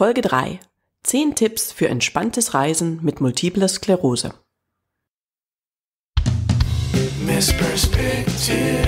Folge 3. 10 Tipps für entspanntes Reisen mit multipler Sklerose. Perspective.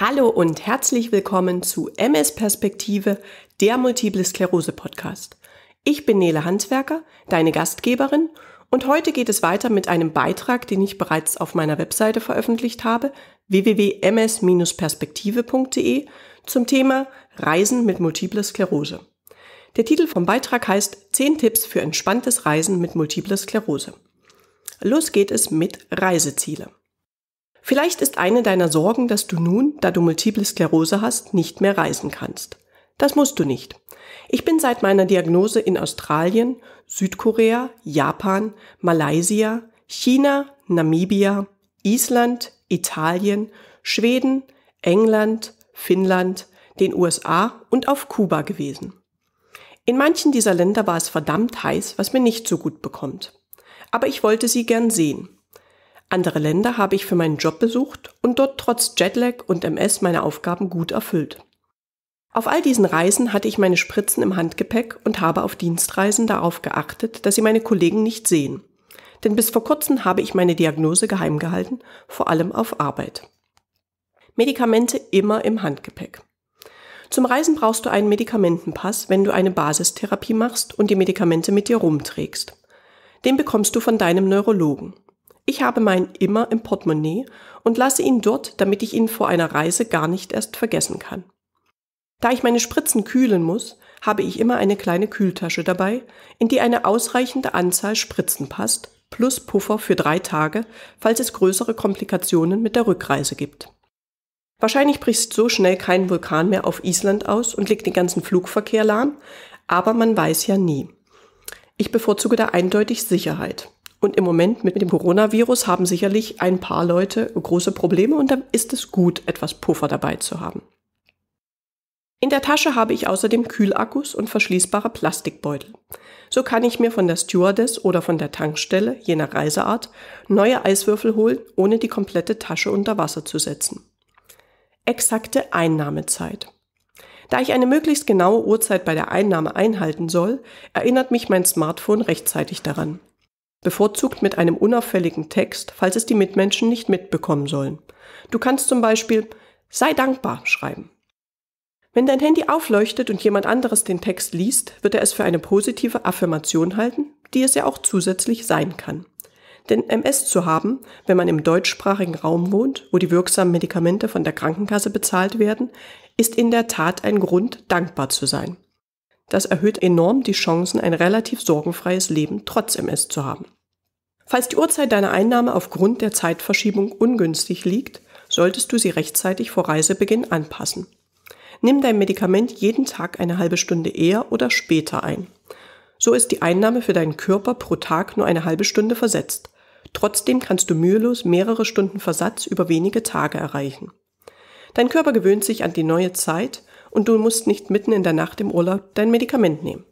Hallo und herzlich willkommen zu MS Perspektive, der Multiple Sklerose Podcast. Ich bin Nele Handwerker, deine Gastgeberin, und heute geht es weiter mit einem Beitrag, den ich bereits auf meiner Webseite veröffentlicht habe, www.ms-perspektive.de, zum Thema Reisen mit Multiple Sklerose. Der Titel vom Beitrag heißt 10 Tipps für entspanntes Reisen mit Multiple Sklerose. Los geht es mit Reiseziele. Vielleicht ist eine deiner Sorgen, dass du nun, da du multiple Sklerose hast, nicht mehr reisen kannst. Das musst du nicht. Ich bin seit meiner Diagnose in Australien, Südkorea, Japan, Malaysia, China, Namibia, Island, Italien, Schweden, England, Finnland, den USA und auf Kuba gewesen. In manchen dieser Länder war es verdammt heiß, was mir nicht so gut bekommt. Aber ich wollte sie gern sehen. Andere Länder habe ich für meinen Job besucht und dort trotz Jetlag und MS meine Aufgaben gut erfüllt. Auf all diesen Reisen hatte ich meine Spritzen im Handgepäck und habe auf Dienstreisen darauf geachtet, dass sie meine Kollegen nicht sehen. Denn bis vor kurzem habe ich meine Diagnose geheim gehalten, vor allem auf Arbeit. Medikamente immer im Handgepäck. Zum Reisen brauchst du einen Medikamentenpass, wenn du eine Basistherapie machst und die Medikamente mit dir rumträgst. Den bekommst du von deinem Neurologen. Ich habe meinen immer im Portemonnaie und lasse ihn dort, damit ich ihn vor einer Reise gar nicht erst vergessen kann. Da ich meine Spritzen kühlen muss, habe ich immer eine kleine Kühltasche dabei, in die eine ausreichende Anzahl Spritzen passt, plus Puffer für drei Tage, falls es größere Komplikationen mit der Rückreise gibt. Wahrscheinlich bricht so schnell kein Vulkan mehr auf Island aus und legt den ganzen Flugverkehr lahm, aber man weiß ja nie. Ich bevorzuge da eindeutig Sicherheit. Und im Moment mit dem Coronavirus haben sicherlich ein paar Leute große Probleme und dann ist es gut, etwas Puffer dabei zu haben. In der Tasche habe ich außerdem Kühlakkus und verschließbare Plastikbeutel. So kann ich mir von der Stewardess oder von der Tankstelle, je nach Reiseart, neue Eiswürfel holen, ohne die komplette Tasche unter Wasser zu setzen. Exakte Einnahmezeit. Da ich eine möglichst genaue Uhrzeit bei der Einnahme einhalten soll, erinnert mich mein Smartphone rechtzeitig daran. Bevorzugt mit einem unauffälligen Text, falls es die Mitmenschen nicht mitbekommen sollen. Du kannst zum Beispiel Sei dankbar schreiben. Wenn dein Handy aufleuchtet und jemand anderes den Text liest, wird er es für eine positive Affirmation halten, die es ja auch zusätzlich sein kann. Denn MS zu haben, wenn man im deutschsprachigen Raum wohnt, wo die wirksamen Medikamente von der Krankenkasse bezahlt werden, ist in der Tat ein Grund, dankbar zu sein. Das erhöht enorm die Chancen, ein relativ sorgenfreies Leben trotz MS zu haben. Falls die Uhrzeit deiner Einnahme aufgrund der Zeitverschiebung ungünstig liegt, solltest du sie rechtzeitig vor Reisebeginn anpassen. Nimm dein Medikament jeden Tag eine halbe Stunde eher oder später ein. So ist die Einnahme für deinen Körper pro Tag nur eine halbe Stunde versetzt. Trotzdem kannst du mühelos mehrere Stunden Versatz über wenige Tage erreichen. Dein Körper gewöhnt sich an die neue Zeit und du musst nicht mitten in der Nacht im Urlaub dein Medikament nehmen.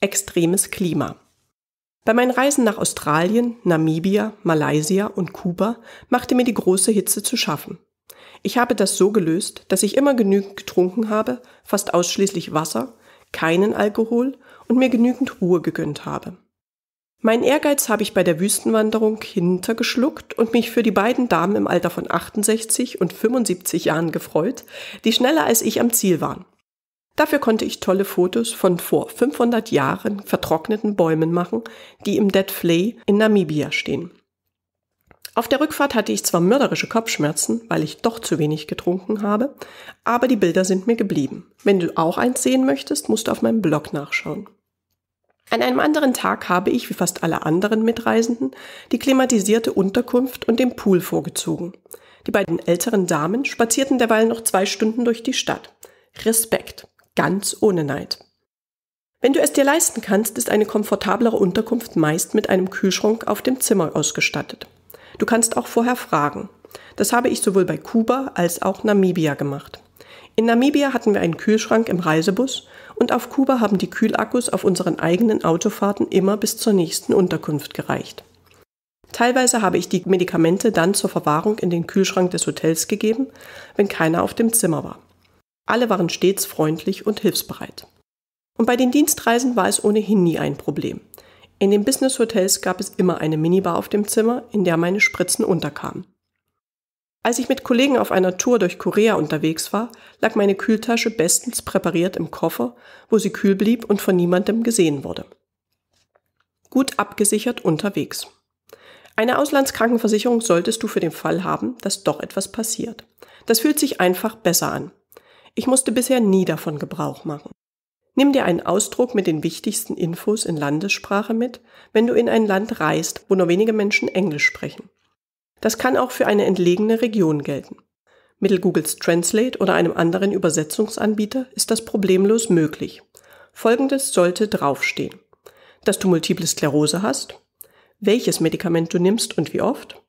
Extremes Klima. Bei meinen Reisen nach Australien, Namibia, Malaysia und Kuba machte mir die große Hitze zu schaffen. Ich habe das so gelöst, dass ich immer genügend getrunken habe, fast ausschließlich Wasser, keinen Alkohol und mir genügend Ruhe gegönnt habe. Mein Ehrgeiz habe ich bei der Wüstenwanderung hintergeschluckt und mich für die beiden Damen im Alter von 68 und 75 Jahren gefreut, die schneller als ich am Ziel waren. Dafür konnte ich tolle Fotos von vor 500 Jahren vertrockneten Bäumen machen, die im Dead Flay in Namibia stehen. Auf der Rückfahrt hatte ich zwar mörderische Kopfschmerzen, weil ich doch zu wenig getrunken habe, aber die Bilder sind mir geblieben. Wenn du auch eins sehen möchtest, musst du auf meinem Blog nachschauen. An einem anderen Tag habe ich, wie fast alle anderen Mitreisenden, die klimatisierte Unterkunft und den Pool vorgezogen. Die beiden älteren Damen spazierten derweil noch zwei Stunden durch die Stadt. Respekt, ganz ohne Neid. Wenn du es dir leisten kannst, ist eine komfortablere Unterkunft meist mit einem Kühlschrank auf dem Zimmer ausgestattet. Du kannst auch vorher fragen. Das habe ich sowohl bei Kuba als auch Namibia gemacht. In Namibia hatten wir einen Kühlschrank im Reisebus und auf Kuba haben die Kühlakkus auf unseren eigenen Autofahrten immer bis zur nächsten Unterkunft gereicht. Teilweise habe ich die Medikamente dann zur Verwahrung in den Kühlschrank des Hotels gegeben, wenn keiner auf dem Zimmer war. Alle waren stets freundlich und hilfsbereit. Und bei den Dienstreisen war es ohnehin nie ein Problem. In den Business Hotels gab es immer eine Minibar auf dem Zimmer, in der meine Spritzen unterkamen. Als ich mit Kollegen auf einer Tour durch Korea unterwegs war, lag meine Kühltasche bestens präpariert im Koffer, wo sie kühl blieb und von niemandem gesehen wurde. Gut abgesichert unterwegs. Eine Auslandskrankenversicherung solltest du für den Fall haben, dass doch etwas passiert. Das fühlt sich einfach besser an. Ich musste bisher nie davon Gebrauch machen. Nimm dir einen Ausdruck mit den wichtigsten Infos in Landessprache mit, wenn du in ein Land reist, wo nur wenige Menschen Englisch sprechen. Das kann auch für eine entlegene Region gelten. Mittel Googles Translate oder einem anderen Übersetzungsanbieter ist das problemlos möglich. Folgendes sollte draufstehen. Dass du multiple Sklerose hast, welches Medikament du nimmst und wie oft,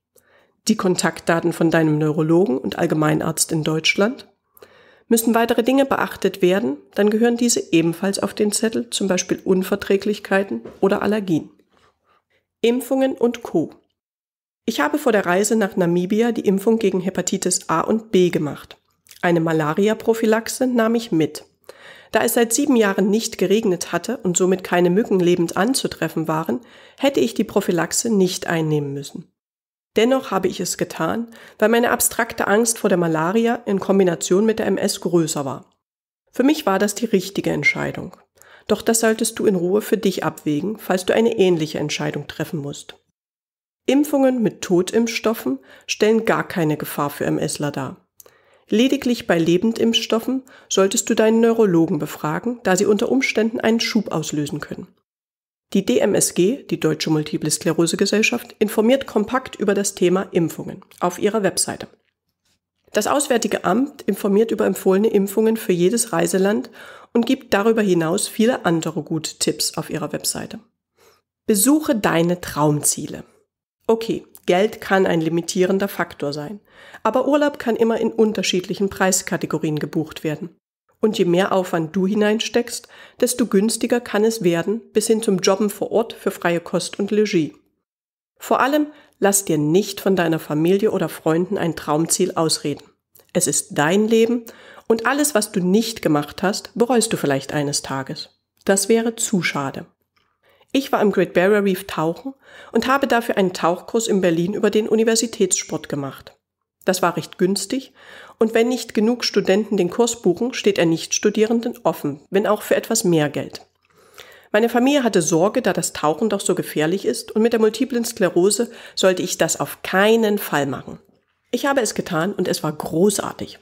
die Kontaktdaten von deinem Neurologen und Allgemeinarzt in Deutschland. Müssen weitere Dinge beachtet werden, dann gehören diese ebenfalls auf den Zettel, zum Beispiel Unverträglichkeiten oder Allergien. Impfungen und Co. Ich habe vor der Reise nach Namibia die Impfung gegen Hepatitis A und B gemacht. Eine Malaria-Prophylaxe nahm ich mit. Da es seit sieben Jahren nicht geregnet hatte und somit keine Mücken lebend anzutreffen waren, hätte ich die Prophylaxe nicht einnehmen müssen. Dennoch habe ich es getan, weil meine abstrakte Angst vor der Malaria in Kombination mit der MS größer war. Für mich war das die richtige Entscheidung. Doch das solltest du in Ruhe für dich abwägen, falls du eine ähnliche Entscheidung treffen musst. Impfungen mit Totimpfstoffen stellen gar keine Gefahr für MSler dar. Lediglich bei Lebendimpfstoffen solltest du deinen Neurologen befragen, da sie unter Umständen einen Schub auslösen können. Die DMSG, die Deutsche Multiple Sklerose Gesellschaft, informiert kompakt über das Thema Impfungen auf ihrer Webseite. Das Auswärtige Amt informiert über empfohlene Impfungen für jedes Reiseland und gibt darüber hinaus viele andere gute Tipps auf ihrer Webseite. Besuche deine Traumziele. Okay, Geld kann ein limitierender Faktor sein. Aber Urlaub kann immer in unterschiedlichen Preiskategorien gebucht werden. Und je mehr Aufwand du hineinsteckst, desto günstiger kann es werden, bis hin zum Jobben vor Ort für freie Kost und Logis. Vor allem lass dir nicht von deiner Familie oder Freunden ein Traumziel ausreden. Es ist dein Leben und alles, was du nicht gemacht hast, bereust du vielleicht eines Tages. Das wäre zu schade. Ich war im Great Barrier Reef tauchen und habe dafür einen Tauchkurs in Berlin über den Universitätssport gemacht. Das war recht günstig und wenn nicht genug Studenten den Kurs buchen, steht er nicht Studierenden offen, wenn auch für etwas mehr Geld. Meine Familie hatte Sorge, da das Tauchen doch so gefährlich ist und mit der multiplen Sklerose sollte ich das auf keinen Fall machen. Ich habe es getan und es war großartig.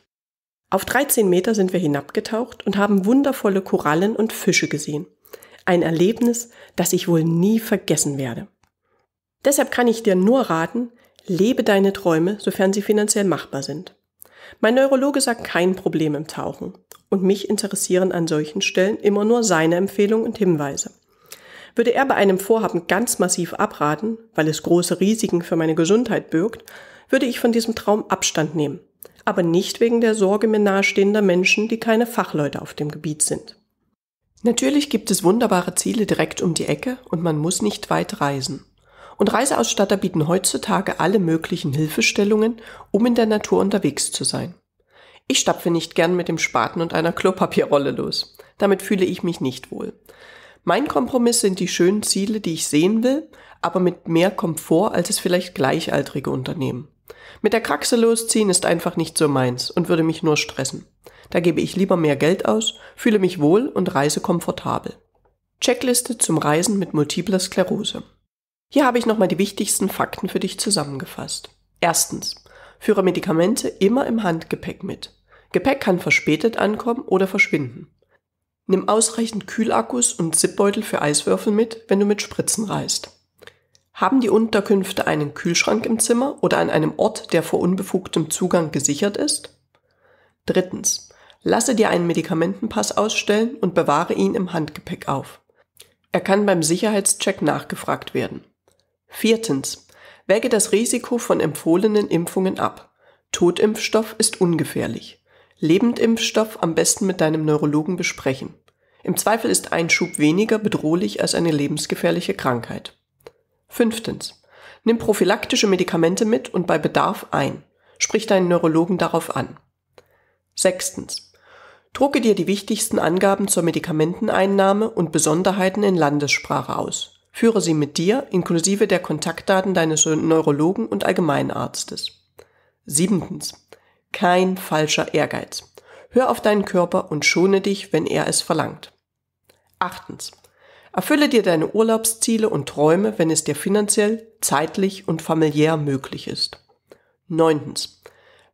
Auf 13 Meter sind wir hinabgetaucht und haben wundervolle Korallen und Fische gesehen. Ein Erlebnis, das ich wohl nie vergessen werde. Deshalb kann ich dir nur raten, lebe deine Träume, sofern sie finanziell machbar sind. Mein Neurologe sagt kein Problem im Tauchen und mich interessieren an solchen Stellen immer nur seine Empfehlungen und Hinweise. Würde er bei einem Vorhaben ganz massiv abraten, weil es große Risiken für meine Gesundheit birgt, würde ich von diesem Traum Abstand nehmen, aber nicht wegen der Sorge mir nahestehender Menschen, die keine Fachleute auf dem Gebiet sind. Natürlich gibt es wunderbare Ziele direkt um die Ecke und man muss nicht weit reisen. Und Reiseausstatter bieten heutzutage alle möglichen Hilfestellungen, um in der Natur unterwegs zu sein. Ich stapfe nicht gern mit dem Spaten und einer Klopapierrolle los. Damit fühle ich mich nicht wohl. Mein Kompromiss sind die schönen Ziele, die ich sehen will, aber mit mehr Komfort, als es vielleicht Gleichaltrige unternehmen. Mit der Kraxe losziehen ist einfach nicht so meins und würde mich nur stressen. Da gebe ich lieber mehr Geld aus, fühle mich wohl und reise komfortabel. Checkliste zum Reisen mit multipler Sklerose. Hier habe ich nochmal die wichtigsten Fakten für dich zusammengefasst. Erstens. Führe Medikamente immer im Handgepäck mit. Gepäck kann verspätet ankommen oder verschwinden. Nimm ausreichend Kühlakkus und Zipbeutel für Eiswürfel mit, wenn du mit Spritzen reist. Haben die Unterkünfte einen Kühlschrank im Zimmer oder an einem Ort, der vor unbefugtem Zugang gesichert ist? Drittens. Lasse dir einen Medikamentenpass ausstellen und bewahre ihn im Handgepäck auf. Er kann beim Sicherheitscheck nachgefragt werden. Viertens. Wäge das Risiko von empfohlenen Impfungen ab. Totimpfstoff ist ungefährlich. Lebendimpfstoff am besten mit deinem Neurologen besprechen. Im Zweifel ist ein Schub weniger bedrohlich als eine lebensgefährliche Krankheit. Fünftens. Nimm prophylaktische Medikamente mit und bei Bedarf ein. Sprich deinen Neurologen darauf an. Sechstens. Drucke dir die wichtigsten Angaben zur Medikamenteneinnahme und Besonderheiten in Landessprache aus. Führe sie mit dir inklusive der Kontaktdaten deines Neurologen und Allgemeinarztes. Siebtens. Kein falscher Ehrgeiz. Hör auf deinen Körper und schone dich, wenn er es verlangt. Achtens. Erfülle dir deine Urlaubsziele und Träume, wenn es dir finanziell, zeitlich und familiär möglich ist. Neuntens.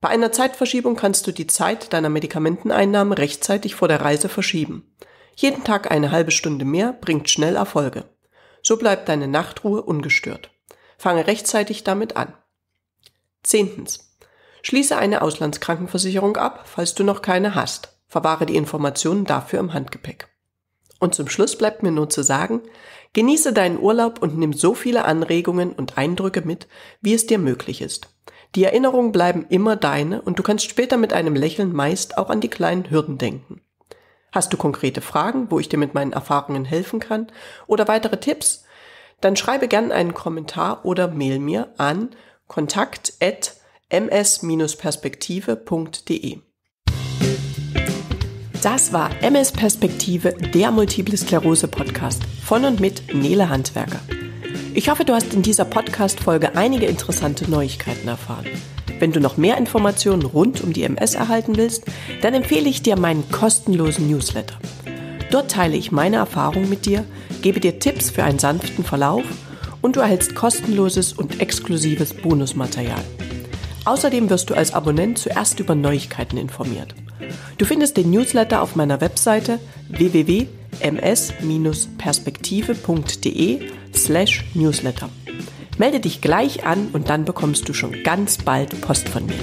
Bei einer Zeitverschiebung kannst du die Zeit deiner Medikamenteneinnahmen rechtzeitig vor der Reise verschieben. Jeden Tag eine halbe Stunde mehr bringt schnell Erfolge. So bleibt deine Nachtruhe ungestört. Fange rechtzeitig damit an. Zehntens. Schließe eine Auslandskrankenversicherung ab, falls du noch keine hast. Verwahre die Informationen dafür im Handgepäck. Und zum Schluss bleibt mir nur zu sagen, genieße deinen Urlaub und nimm so viele Anregungen und Eindrücke mit, wie es dir möglich ist. Die Erinnerungen bleiben immer deine und du kannst später mit einem Lächeln meist auch an die kleinen Hürden denken. Hast du konkrete Fragen, wo ich dir mit meinen Erfahrungen helfen kann oder weitere Tipps? Dann schreibe gern einen Kommentar oder mail mir an kontakt@ms-perspektive.de. Das war MS Perspektive, der Multiple Sklerose Podcast von und mit Nele Handwerker. Ich hoffe, du hast in dieser Podcast-Folge einige interessante Neuigkeiten erfahren. Wenn du noch mehr Informationen rund um die MS erhalten willst, dann empfehle ich dir meinen kostenlosen Newsletter. Dort teile ich meine Erfahrungen mit dir, gebe dir Tipps für einen sanften Verlauf und du erhältst kostenloses und exklusives Bonusmaterial. Außerdem wirst du als Abonnent zuerst über Neuigkeiten informiert. Du findest den Newsletter auf meiner Webseite www.ms-perspektive.de slash newsletter. Melde dich gleich an und dann bekommst du schon ganz bald Post von mir.